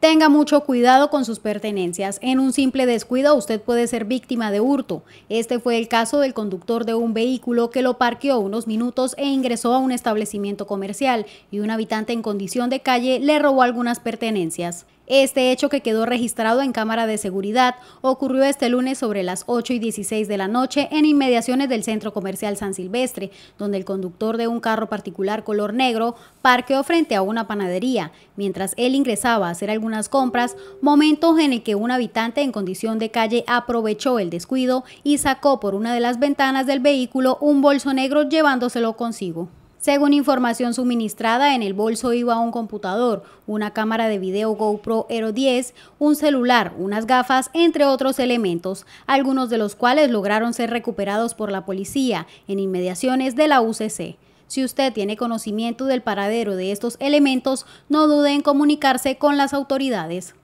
Tenga mucho cuidado con sus pertenencias. En un simple descuido usted puede ser víctima de hurto. Este fue el caso del conductor de un vehículo que lo parqueó unos minutos e ingresó a un establecimiento comercial y un habitante en condición de calle le robó algunas pertenencias. Este hecho que quedó registrado en cámara de seguridad ocurrió este lunes sobre las 8 y 16 de la noche en inmediaciones del centro comercial San Silvestre, donde el conductor de un carro particular color negro parqueó frente a una panadería. Mientras él ingresaba a hacer algunas unas compras, momento en el que un habitante en condición de calle aprovechó el descuido y sacó por una de las ventanas del vehículo un bolso negro llevándoselo consigo. Según información suministrada, en el bolso iba un computador, una cámara de video GoPro Hero 10, un celular, unas gafas, entre otros elementos, algunos de los cuales lograron ser recuperados por la policía en inmediaciones de la UCC. Si usted tiene conocimiento del paradero de estos elementos, no dude en comunicarse con las autoridades.